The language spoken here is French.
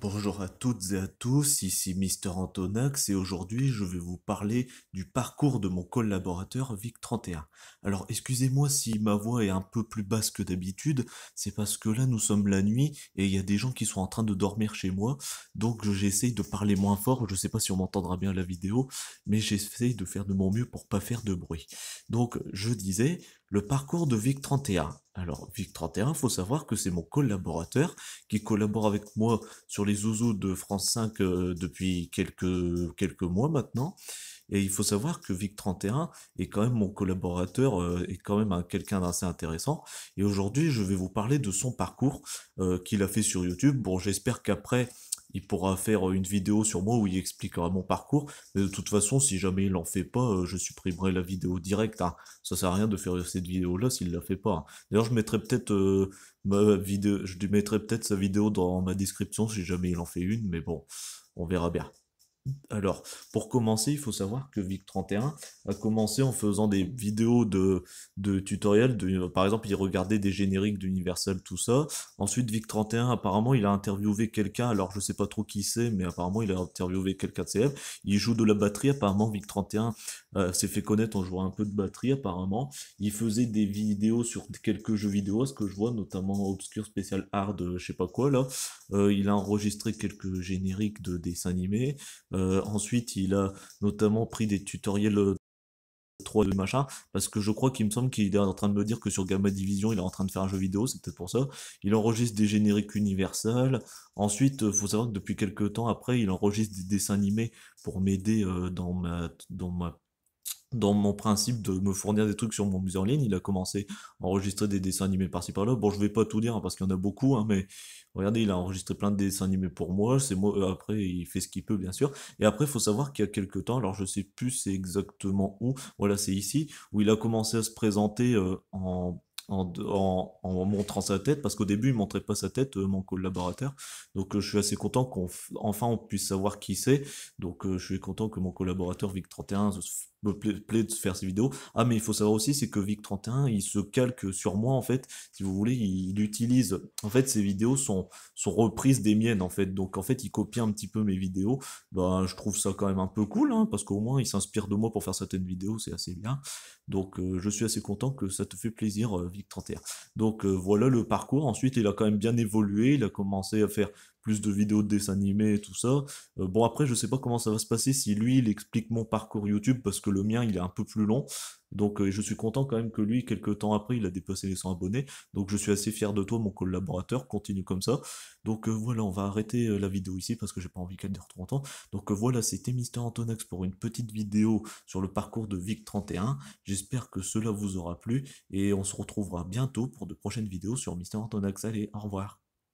Bonjour à toutes et à tous, ici Mister Antonax et aujourd'hui je vais vous parler du parcours de mon collaborateur Vic31. Alors excusez-moi si ma voix est un peu plus basse que d'habitude, c'est parce que là nous sommes la nuit et il y a des gens qui sont en train de dormir chez moi, donc j'essaye de parler moins fort, je sais pas si on m'entendra bien la vidéo, mais j'essaye de faire de mon mieux pour pas faire de bruit. Donc je disais, le parcours de Vic31. Alors, Vic31, il faut savoir que c'est mon collaborateur qui collabore avec moi sur les zouzous de France 5 euh, depuis quelques, quelques mois maintenant. Et il faut savoir que Vic31 est quand même mon collaborateur, euh, est quand même quelqu'un d'assez intéressant. Et aujourd'hui, je vais vous parler de son parcours euh, qu'il a fait sur YouTube. Bon, j'espère qu'après il pourra faire euh, une vidéo sur moi où il expliquera mon parcours. Mais de toute façon, si jamais il en fait pas, euh, je supprimerai la vidéo directe. Hein. Ça Ça sert à rien de faire cette vidéo-là s'il la fait pas. Hein. D'ailleurs, je mettrai peut-être euh, ma vidéo, je mettrai peut-être sa vidéo dans ma description si jamais il en fait une. Mais bon, on verra bien. Alors, pour commencer, il faut savoir que Vic31 a commencé en faisant des vidéos de, de tutoriels. De, par exemple, il regardait des génériques d'Universal, tout ça. Ensuite, Vic31, apparemment, il a interviewé quelqu'un. Alors, je sais pas trop qui c'est, mais apparemment, il a interviewé quelqu'un de CF, Il joue de la batterie. Apparemment, Vic31 euh, s'est fait connaître en jouant un peu de batterie apparemment. Il faisait des vidéos sur quelques jeux vidéo, ce que je vois, notamment Obscure Special Hard, euh, je sais pas quoi là. Euh, il a enregistré quelques génériques de dessins animés. ensuite, il a notamment pris des tutoriels 3 de machin, parce que je crois qu'il me semble qu'il est en train de me dire que sur Gamma Division, il est en train de faire un jeu vidéo, c'est peut-être pour ça. Il enregistre des génériques universels. Ensuite, faut savoir que depuis quelques temps après, il enregistre des dessins animés pour m'aider dans ma, dans ma dans mon principe de me fournir des trucs sur mon musée en ligne. Il a commencé à enregistrer des dessins animés par-ci par-là. Bon, je vais pas tout dire hein, parce qu'il y en a beaucoup, hein, mais regardez, il a enregistré plein de dessins animés pour moi. C'est moi. Euh, après, il fait ce qu'il peut, bien sûr. Et après, il faut savoir qu'il y a quelques temps, alors je sais plus c'est exactement où. Voilà, c'est ici où il a commencé à se présenter euh, en en, montrant sa tête, parce qu'au début, il montrait pas sa tête, euh, mon collaborateur. Donc, euh, je suis assez content qu'on enfin on puisse savoir qui c'est. Donc, euh, je suis content que mon collaborateur Vic31 me plaît, de faire ses vidéos. Ah, mais il faut savoir aussi, c'est que Vic31, il se calque sur moi, en fait. Si vous voulez, il, utilise. En fait, ses vidéos sont, sont reprises des miennes, en fait. Donc, en fait, il copie un petit peu mes vidéos. Ben, je trouve ça quand même un peu cool, hein, parce qu'au moins, il s'inspire de moi pour faire certaines vidéos, c'est assez bien. Donc euh, je suis assez content que ça te fait plaisir, euh, Vic 31. Donc euh, voilà le parcours. Ensuite, il a quand même bien évolué. Il a commencé à faire plus de vidéos de dessins animés et tout ça. Euh, bon, après, je sais pas comment ça va se passer si lui, il explique mon parcours YouTube, parce que le mien, il est un peu plus long. Donc, euh, je suis content quand même que lui, quelques temps après, il a dépassé les 100 abonnés. Donc, je suis assez fier de toi, mon collaborateur. Continue comme ça. Donc, euh, voilà, on va arrêter la vidéo ici parce que j'ai pas envie qu'elle dure trop longtemps. Donc, voilà, c'était Mister Antonax pour une petite vidéo sur le parcours de Vic31. J'espère que cela vous aura plu et on se retrouvera bientôt pour de prochaines vidéos sur Mister Antonax. Allez, au revoir.